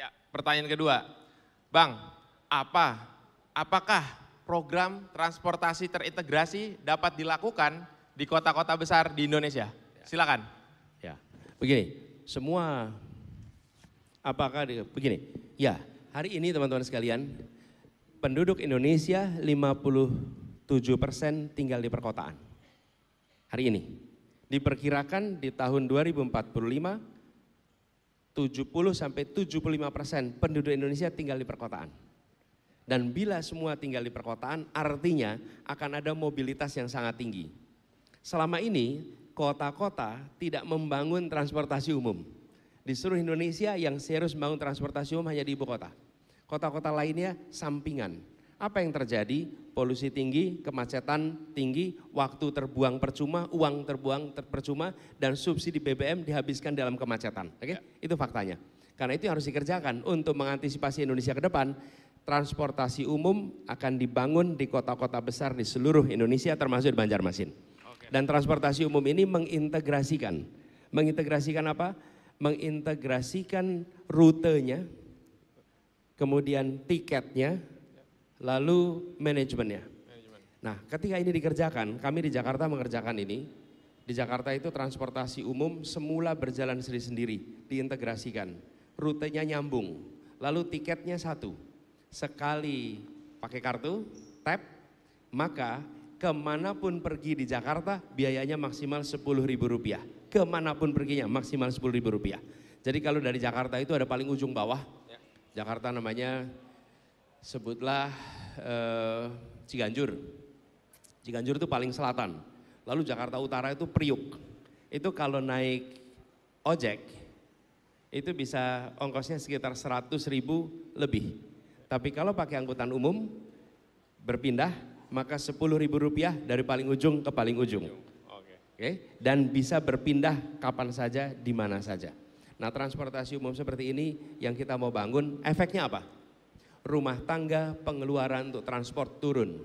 Ya, pertanyaan kedua. Bang, apa apakah program transportasi terintegrasi dapat dilakukan di kota-kota besar di Indonesia? Ya. Silakan. Ya. Begini, semua apakah di, begini. Ya, hari ini teman-teman sekalian, penduduk Indonesia 57% tinggal di perkotaan. Hari ini diperkirakan di tahun 2045 70 sampai 75 persen penduduk Indonesia tinggal di perkotaan. Dan bila semua tinggal di perkotaan, artinya akan ada mobilitas yang sangat tinggi. Selama ini, kota-kota tidak membangun transportasi umum. Di seluruh Indonesia yang serius membangun transportasi umum hanya di ibu kota. Kota-kota lainnya sampingan apa yang terjadi? Polusi tinggi, kemacetan tinggi, waktu terbuang percuma, uang terbuang ter percuma, dan subsidi BBM dihabiskan dalam kemacetan. Oke, okay? ya. itu faktanya. Karena itu yang harus dikerjakan untuk mengantisipasi Indonesia ke depan. Transportasi umum akan dibangun di kota-kota besar di seluruh Indonesia, termasuk di Banjarmasin. Dan transportasi umum ini mengintegrasikan, mengintegrasikan apa? Mengintegrasikan rutenya, kemudian tiketnya, lalu manajemennya. Nah, ketika ini dikerjakan, kami di Jakarta mengerjakan ini. Di Jakarta itu transportasi umum semula berjalan sendiri-sendiri, diintegrasikan. Rutenya nyambung, lalu tiketnya satu. Sekali pakai kartu, tap, maka kemanapun pergi di Jakarta biayanya maksimal Rp10.000. Kemanapun perginya maksimal rp rupiah. Jadi kalau dari Jakarta itu ada paling ujung bawah. Ya. Jakarta namanya sebutlah eh, Ciganjur. Ciganjur itu paling selatan. Lalu Jakarta Utara itu Priuk. Itu kalau naik ojek itu bisa ongkosnya sekitar seratus ribu lebih. Tapi kalau pakai angkutan umum berpindah maka sepuluh ribu rupiah dari paling ujung ke paling ujung. Oke. Okay. Dan bisa berpindah kapan saja, di mana saja. Nah transportasi umum seperti ini yang kita mau bangun efeknya apa? rumah tangga pengeluaran untuk transport turun.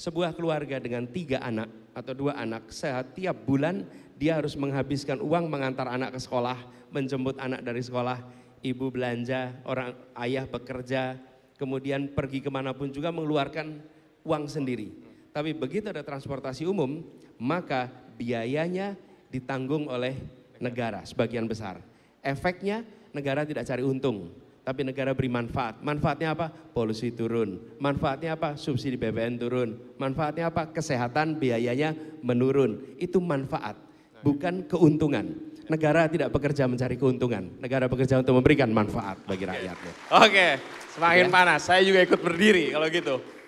Sebuah keluarga dengan tiga anak atau dua anak sehat tiap bulan dia harus menghabiskan uang mengantar anak ke sekolah, menjemput anak dari sekolah, ibu belanja, orang ayah bekerja, kemudian pergi kemanapun juga mengeluarkan uang sendiri. Tapi begitu ada transportasi umum, maka biayanya ditanggung oleh negara sebagian besar. Efeknya negara tidak cari untung, tapi negara beri manfaat. Manfaatnya apa? Polusi turun. Manfaatnya apa? Subsidi BBM turun. Manfaatnya apa? Kesehatan biayanya menurun. Itu manfaat, bukan keuntungan. Negara tidak bekerja mencari keuntungan. Negara bekerja untuk memberikan manfaat bagi rakyatnya. Oke, semakin panas. Saya juga ikut berdiri kalau gitu.